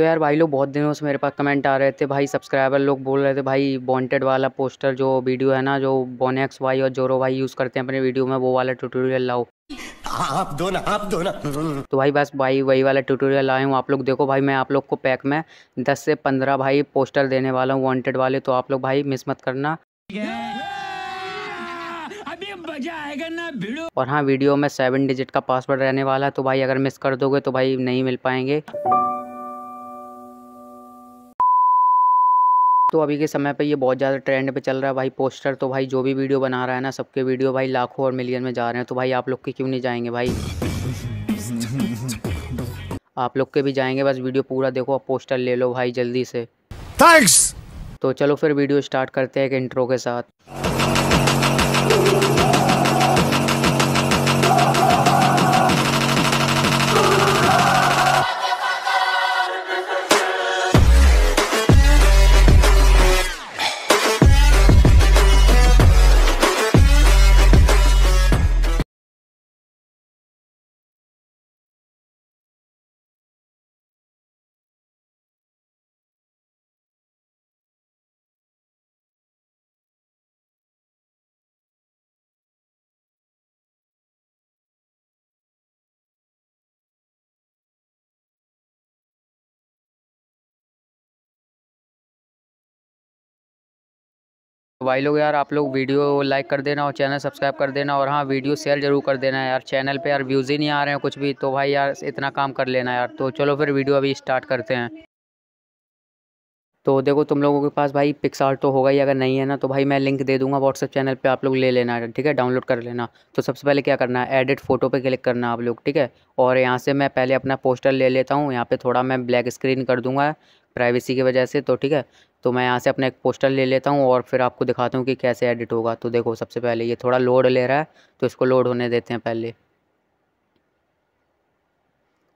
तो यार भाई लोग बहुत दिनों से मेरे पास कमेंट आ रहे थे भाई सब्सक्राइबर लोग बोल रहे थे भाई बॉन्टेड वाला पोस्टर जो वीडियो है ना जो बोनेक्स वाई और जोरो भाई यूज़ करते हैं अपने वीडियो में वो वाला ट्यूटोरियल लाओ आप दो ना आप दो ना तो भाई बस भाई वही वाला ट्यूटोरियल आए हूँ आप लोग देखो भाई मैं आप लोग को पैक में दस से पंद्रह भाई पोस्टर देने वाला हूँ वांटेड वाले तो आप लोग भाई मिस मत करना और हाँ वीडियो में सेवन डिजिट का पासवर्ड रहने वाला है तो भाई अगर मिस कर दोगे तो भाई नहीं मिल पाएंगे तो अभी के समय पे ये बहुत ज़्यादा ट्रेंड पे चल रहा है भाई पोस्टर तो भाई जो भी वीडियो बना रहा है ना सबके वीडियो भाई लाखों और मिलियन में जा रहे हैं तो भाई आप लोग के क्यों नहीं जाएंगे भाई आप लोग के भी जाएंगे बस वीडियो पूरा देखो आप पोस्टर ले लो भाई जल्दी से थैंक्स तो चलो फिर वीडियो स्टार्ट करते हैं एक इंट्रो के साथ तो भाई लोग यार आप लोग वीडियो लाइक कर देना और चैनल सब्सक्राइब कर देना और हाँ वीडियो शेयर जरूर कर देना यार चैनल पे यार व्यूज़ ही नहीं आ रहे हैं कुछ भी तो भाई यार इतना काम कर लेना यार तो चलो फिर वीडियो अभी स्टार्ट करते हैं तो देखो तुम लोगों के पास भाई पिक्सार तो होगा ही अगर नहीं है ना तो भाई मैं लिंक दे दूंगा व्हाट्सअप चैनल पे आप लोग ले लेना है ठीक है डाउनलोड कर लेना तो सबसे पहले क्या करना है एडिट फ़ोटो पे क्लिक करना आप लोग ठीक है और यहाँ से मैं पहले अपना पोस्टर ले लेता हूँ यहाँ पे थोड़ा मैं ब्लैक स्क्रीन कर दूँगा प्राइवेसी की वजह से तो ठीक है तो मैं यहाँ से अपना एक पोस्टर ले लेता हूँ और फिर आपको दिखाता हूँ कि कैसे एडिट होगा तो देखो सबसे पहले ये थोड़ा लोड ले रहा है तो इसको लोड होने देते हैं पहले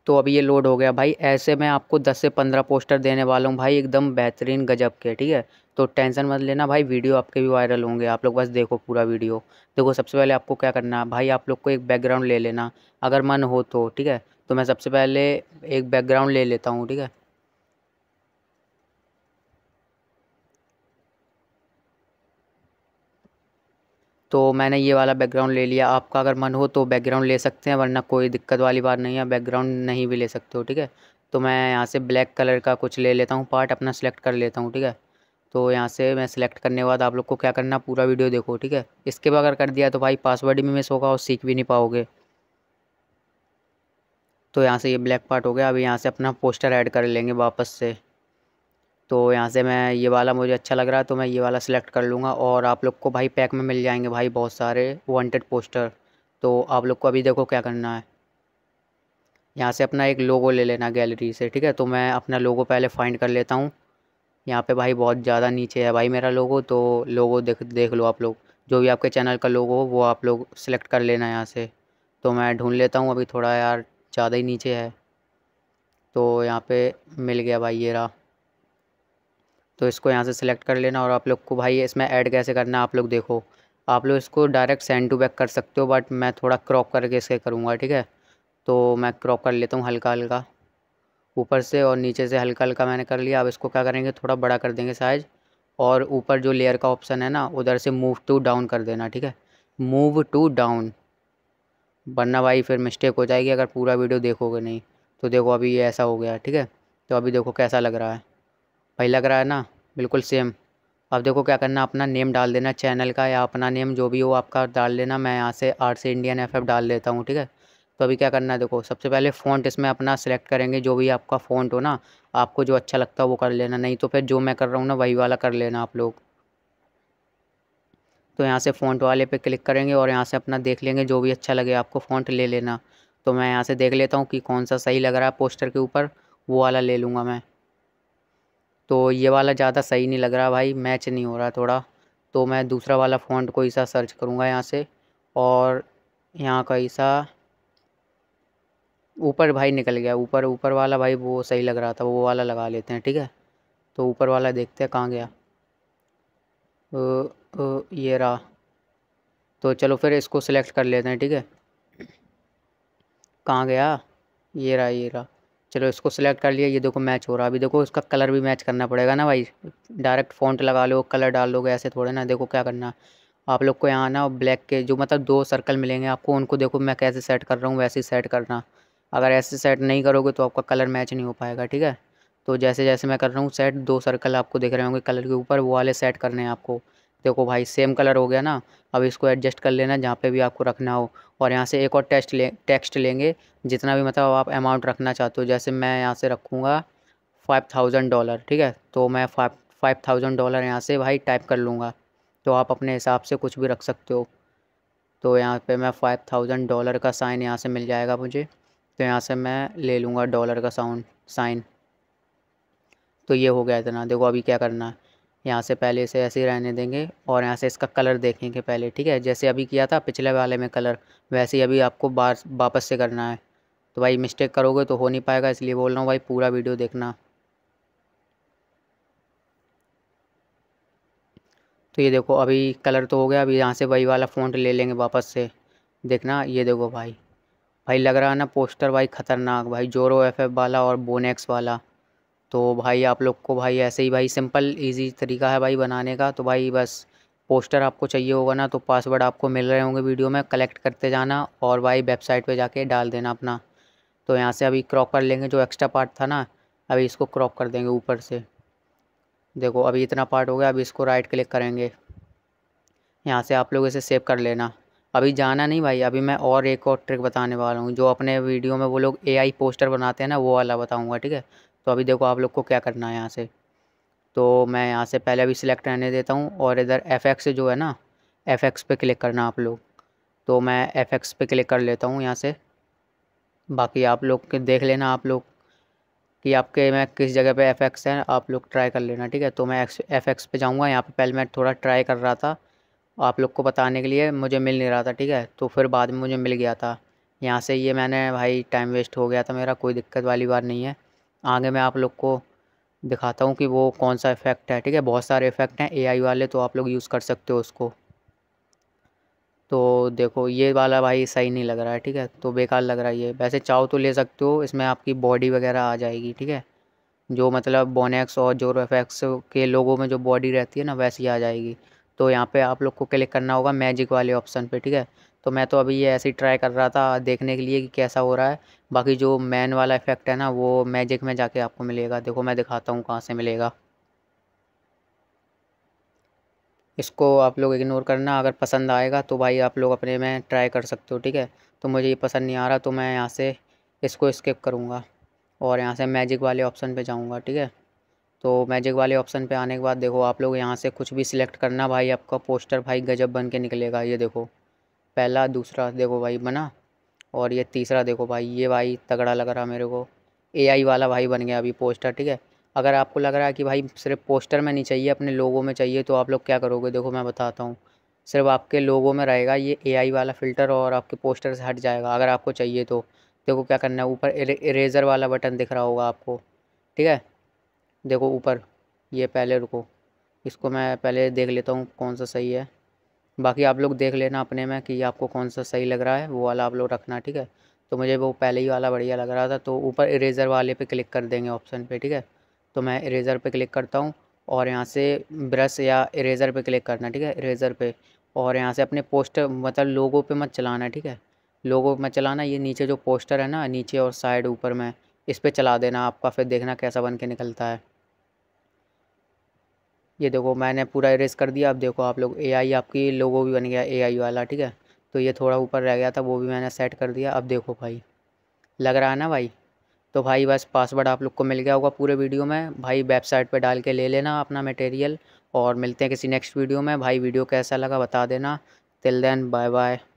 तो अभी ये लोड हो गया भाई ऐसे मैं आपको 10 से 15 पोस्टर देने वाला हूँ भाई एकदम बेहतरीन गजब के ठीक है तो टेंशन मत लेना भाई वीडियो आपके भी वायरल होंगे आप लोग बस देखो पूरा वीडियो देखो सबसे पहले आपको क्या करना है भाई आप लोग को एक बैकग्राउंड ले लेना अगर मन हो तो ठीक है तो मैं सबसे पहले एक बैकग्राउंड ले लेता हूँ ठीक है तो मैंने ये वाला बैकग्राउंड ले लिया आपका अगर मन हो तो बैकग्राउंड ले सकते हैं वरना कोई दिक्कत वाली बात नहीं है बैकग्राउंड नहीं भी ले सकते हो ठीक है तो मैं यहाँ से ब्लैक कलर का कुछ ले लेता हूँ पार्ट अपना सेलेक्ट कर लेता हूँ ठीक है तो यहाँ से मैं सिलेक्ट करने के बाद आप लोग को क्या करना पूरा वीडियो देखो ठीक है इसके बाद अगर कर दिया तो भाई पासवर्ड भी मिस होगा और सीख भी नहीं पाओगे तो यहाँ से ये ब्लैक पार्ट हो गया अब यहाँ से अपना पोस्टर ऐड कर लेंगे वापस से तो यहाँ से मैं ये वाला मुझे अच्छा लग रहा है तो मैं ये वाला सिलेक्ट कर लूँगा और आप लोग को भाई पैक में मिल जाएंगे भाई बहुत सारे वांटेड पोस्टर तो आप लोग को अभी देखो क्या करना है यहाँ से अपना एक लोगो ले लेना गैलरी से ठीक है तो मैं अपना लोगो पहले फाइंड कर लेता हूँ यहाँ पे भाई बहुत ज़्यादा नीचे है भाई मेरा लोगो तो लोगो देख देख लो आप लोग जो भी आपके चैनल का लोगो हो वो आप लोग सेलेक्ट कर लेना यहाँ से तो मैं ढूंढ लेता हूँ अभी थोड़ा यार ज़्यादा ही नीचे है तो यहाँ पे मिल गया भाई ये रहा तो इसको यहाँ से सिलेक्ट कर लेना और आप लोग को भाई इसमें ऐड कैसे करना है आप लोग देखो आप लोग इसको डायरेक्ट सेंड टू बैक कर सकते हो बट मैं थोड़ा क्रॉप करके इसे करूँगा ठीक है तो मैं क्रॉप कर लेता हूँ हल्का हल्का ऊपर से और नीचे से हल्का हल्का मैंने कर लिया अब इसको क्या करेंगे थोड़ा बड़ा कर देंगे साइज़ और ऊपर जो लेयर का ऑप्शन है ना उधर से मूव टू डाउन कर देना ठीक है मूव टू डाउन वरना भाई फिर मिस्टेक हो जाएगी अगर पूरा वीडियो देखोगे नहीं तो देखो अभी ये ऐसा हो गया ठीक है तो अभी देखो कैसा लग रहा है भाई लग रहा है ना बिल्कुल सेम अब देखो क्या करना अपना नेम डाल देना चैनल का या अपना नेम जो भी हो आपका डाल लेना मैं यहाँ से आर से इंडियन एफ डाल लेता हूँ ठीक है तो अभी क्या करना है देखो सबसे पहले फ़ॉन्ट इसमें अपना सेलेक्ट करेंगे जो भी आपका फ़ॉन्ट हो ना आपको जो अच्छा लगता है वो कर लेना नहीं तो फिर जो मैं कर रहा हूँ ना वही वाला कर लेना आप लोग तो यहाँ से फ़ॉन्ट वाले पे क्लिक करेंगे और यहाँ से अपना देख लेंगे जो भी अच्छा लगे आपको फ़ॉन्ट ले लेना तो मैं यहाँ से देख लेता हूँ कि कौन सा सही लग रहा है पोस्टर के ऊपर वो वाला ले लूँगा मैं तो ये वाला ज़्यादा सही नहीं लग रहा भाई मैच नहीं हो रहा थोड़ा तो मैं दूसरा वाला फ़ॉन्ट कोई सा सर्च करूँगा यहाँ से और यहाँ का ऐसा ऊपर भाई निकल गया ऊपर ऊपर वाला भाई वो सही लग रहा था वो वाला लगा लेते हैं ठीक है तो ऊपर वाला देखते हैं कहाँ गया ओ, ओ, ये रहा तो चलो फिर इसको सिलेक्ट कर लेते हैं ठीक है कहाँ गया ये रहा ये रहा चलो इसको सेलेक्ट कर लिया ये देखो मैच हो रहा है अभी देखो इसका कलर भी मैच करना पड़ेगा ना भाई डायरेक्ट फ़ॉन्ट लगा लो कलर डाल लोगे ऐसे थोड़े ना देखो क्या करना आप लोग को यहाँ ना ब्लैक के जो मतलब दो सर्कल मिलेंगे आपको उनको देखो मैं कैसे सेट कर रहा हूँ वैसे ही सेट करना अगर ऐसे सेट नहीं करोगे तो आपका कलर मैच नहीं हो पाएगा ठीक है तो जैसे जैसे मैं कर रहा हूँ सेट दो सर्कल आपको देख रहे होंगे कलर के ऊपर वो वाले सेट करने हैं आपको देखो भाई सेम कलर हो गया ना अब इसको एडजस्ट कर लेना जहाँ पे भी आपको रखना हो और यहाँ से एक और टेस्ट ले टेक्स्ट लेंगे जितना भी मतलब आप अमाउंट रखना चाहते हो जैसे मैं यहाँ से रखूँगा फाइव थाउजेंड डॉलर ठीक है तो मैं फाइव फाइव थाउजेंड डॉलर यहाँ से भाई टाइप कर लूँगा तो आप अपने हिसाब से कुछ भी रख सकते हो तो यहाँ पर मैं फाइव थाउजेंड डॉलर का साइन यहाँ से मिल जाएगा मुझे तो यहाँ से मैं ले लूँगा डॉलर का साउंड साइन तो ये हो गया इतना देखो अभी क्या करना है यहाँ से पहले इसे ऐसे ही रहने देंगे और यहाँ से इसका कलर देखेंगे पहले ठीक है जैसे अभी किया था पिछले वाले में कलर वैसे ही अभी आपको बार वापस से करना है तो भाई मिस्टेक करोगे तो हो नहीं पाएगा इसलिए बोल रहा हूँ भाई पूरा वीडियो देखना तो ये देखो अभी कलर तो हो गया अभी यहाँ से वही वाला फ़ोन ले लेंगे वापस से देखना ये देखो भाई भाई लग रहा है ना पोस्टर भाई ख़तरनाक भाई जोरो एफ वाला और बोनेक्स वाला तो भाई आप लोग को भाई ऐसे ही भाई सिंपल इजी तरीका है भाई बनाने का तो भाई बस पोस्टर आपको चाहिए होगा ना तो पासवर्ड आपको मिल रहे होंगे वीडियो में कलेक्ट करते जाना और भाई वेबसाइट पे जाके डाल देना अपना तो यहाँ से अभी क्रॉप कर लेंगे जो एक्स्ट्रा पार्ट था ना अभी इसको क्रॉप कर देंगे ऊपर से देखो अभी इतना पार्ट हो गया अभी इसको राइट क्लिक करेंगे यहाँ से आप लोग इसे सेव कर लेना अभी जाना नहीं भाई अभी मैं और एक और ट्रिक बताने वाला हूँ जो अपने वीडियो में वो लोग एआई पोस्टर बनाते हैं ना वो वाला बताऊँगा ठीक है तो अभी देखो आप लोग को क्या करना है यहाँ से तो मैं यहाँ से पहले अभी सिलेक्ट रहने देता हूँ और इधर एफ एक्स जो है ना एफ एक्स पे क्लिक करना आप लोग तो मैं एफ एक्स पे क्लिक कर लेता हूँ यहाँ से बाकी आप लोग देख लेना आप लोग कि आपके मैं किस जगह पे एफ एक्स है आप लोग ट्राई कर लेना ठीक है तो मैं एफ एक्स पे जाऊँगा यहाँ पे पहले मैं थोड़ा ट्राई कर रहा था आप लोग को बताने के लिए मुझे मिल नहीं रहा था ठीक है तो फिर बाद में मुझे मिल गया था यहाँ से ये मैंने भाई टाइम वेस्ट हो गया था मेरा कोई दिक्कत वाली बात नहीं है आगे मैं आप लोग को दिखाता हूँ कि वो कौन सा इफ़ेक्ट है ठीक है बहुत सारे इफ़ेक्ट हैं एआई वाले तो आप लोग यूज़ कर सकते हो उसको तो देखो ये वाला भाई सही नहीं लग रहा है ठीक है तो बेकार लग रहा है ये वैसे चाहो तो ले सकते हो इसमें आपकी बॉडी वगैरह आ जाएगी ठीक है जो मतलब बोनेक्स और जोर एफेक्स के लोगों में जो बॉडी रहती है ना वैसी आ जाएगी तो यहाँ पे आप लोग को क्लिक करना होगा मैजिक वाले ऑप्शन पे ठीक है तो मैं तो अभी ये ऐसे ही ट्राई कर रहा था देखने के लिए कि कैसा हो रहा है बाकी जो मैन वाला इफ़ेक्ट है ना वो मैजिक में जाके आपको मिलेगा देखो मैं दिखाता हूँ कहाँ से मिलेगा इसको आप लोग इग्नोर करना अगर पसंद आएगा तो भाई आप लोग अपने में ट्राई कर सकते हो ठीक है तो मुझे ये पसंद नहीं आ रहा तो मैं यहाँ से इसको स्किप करूँगा और यहाँ से मैजिक वाले ऑप्शन पे जाऊँगा ठीक है तो मैजिक वाले ऑप्शन पे आने के बाद देखो आप लोग यहाँ से कुछ भी सिलेक्ट करना भाई आपका पोस्टर भाई गजब बन के निकलेगा ये देखो पहला दूसरा देखो भाई बना और ये तीसरा देखो भाई ये भाई तगड़ा लग रहा मेरे को एआई वाला भाई बन गया अभी पोस्टर ठीक है अगर आपको लग रहा है कि भाई सिर्फ पोस्टर में नहीं चाहिए अपने लोगों में चाहिए तो आप लोग क्या करोगे देखो मैं बताता हूँ सिर्फ आपके लोगों में रहेगा ये एआई वाला फ़िल्टर और आपके पोस्टर से हट जाएगा अगर आपको चाहिए तो देखो क्या करना है ऊपर इरेजर वाला बटन दिख रहा होगा आपको ठीक है देखो ऊपर ये पहले रुको इसको मैं पहले देख लेता हूँ कौन सा सही है बाकी आप लोग देख लेना अपने में कि आपको कौन सा सही लग रहा है वो वाला आप लोग रखना ठीक है तो मुझे वो पहले ही वाला बढ़िया लग रहा था तो ऊपर इरेज़र वाले पे क्लिक कर देंगे ऑप्शन पे ठीक है तो मैं इरेज़र पे क्लिक करता हूँ और यहाँ से ब्रश या इरेज़र पे क्लिक करना ठीक है इरेज़र पे और यहाँ से अपने पोस्टर मतलब लोगों पे मत चलाना ठीक है लोगों पर मत चलाना ये नीचे जो पोस्टर है ना नीचे और साइड ऊपर में इस पर चला देना आपका फिर देखना कैसा बन के निकलता है ये देखो मैंने पूरा इरेज कर दिया अब देखो आप लोग एआई आपकी लोगो भी बन गया एआई वाला ठीक है तो ये थोड़ा ऊपर रह गया था वो भी मैंने सेट कर दिया अब देखो भाई लग रहा है ना भाई तो भाई बस पासवर्ड आप लोग को मिल गया होगा पूरे वीडियो में भाई वेबसाइट पे डाल के ले लेना अपना मटेरियल और मिलते हैं किसी नेक्स्ट वीडियो में भाई वीडियो कैसा लगा बता देना टिल देन बाय बाय